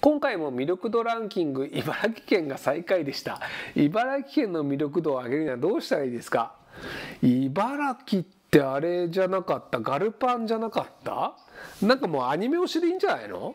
今回も魅力度ランキング茨城県が最下位でした茨城県の魅力度を上げるにはどうしたらいいですか茨城ってあれじゃなかったガルパンじゃなかったなんかもうアニメ推しでいいんじゃないの